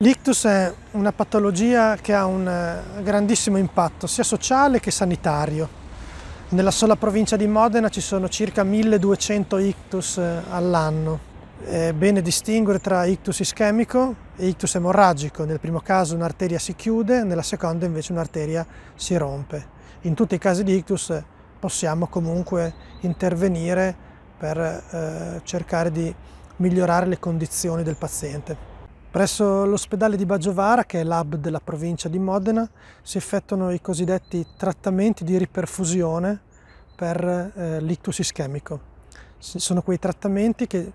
L'ictus è una patologia che ha un eh, grandissimo impatto sia sociale che sanitario. Nella sola provincia di Modena ci sono circa 1200 ictus eh, all'anno. È bene distinguere tra ictus ischemico e ictus emorragico. Nel primo caso un'arteria si chiude, nella seconda invece un'arteria si rompe. In tutti i casi di ictus eh, possiamo comunque intervenire per eh, cercare di migliorare le condizioni del paziente. Presso l'ospedale di Baggiovara, che è l'hub della provincia di Modena, si effettuano i cosiddetti trattamenti di riperfusione per eh, l'ictus ischemico. Sono quei trattamenti che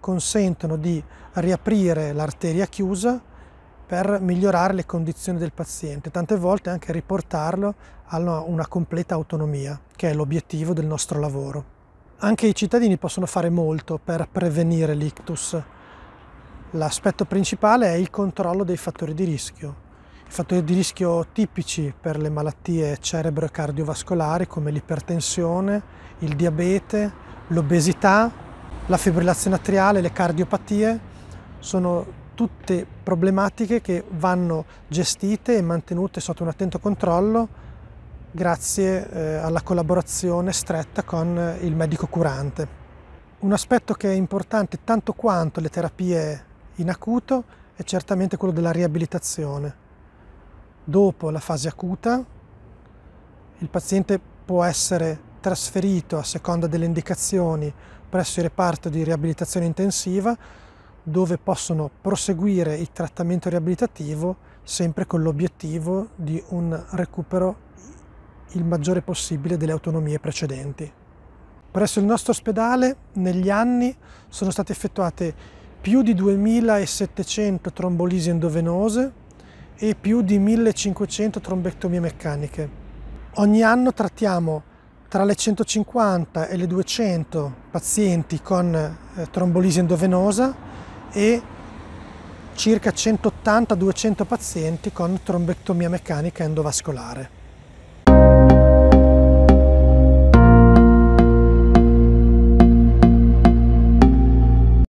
consentono di riaprire l'arteria chiusa per migliorare le condizioni del paziente, tante volte anche riportarlo a una completa autonomia, che è l'obiettivo del nostro lavoro. Anche i cittadini possono fare molto per prevenire l'ictus. L'aspetto principale è il controllo dei fattori di rischio. I fattori di rischio tipici per le malattie cerebro-cardiovascolari come l'ipertensione, il diabete, l'obesità, la fibrillazione atriale, le cardiopatie sono tutte problematiche che vanno gestite e mantenute sotto un attento controllo grazie eh, alla collaborazione stretta con il medico curante. Un aspetto che è importante tanto quanto le terapie in acuto è certamente quello della riabilitazione. Dopo la fase acuta il paziente può essere trasferito a seconda delle indicazioni presso il reparto di riabilitazione intensiva dove possono proseguire il trattamento riabilitativo sempre con l'obiettivo di un recupero il maggiore possibile delle autonomie precedenti. Presso il nostro ospedale negli anni sono state effettuate più di 2700 trombolisi endovenose e più di 1500 trombectomie meccaniche. Ogni anno trattiamo tra le 150 e le 200 pazienti con eh, trombolisi endovenosa e circa 180-200 pazienti con trombectomia meccanica endovascolare.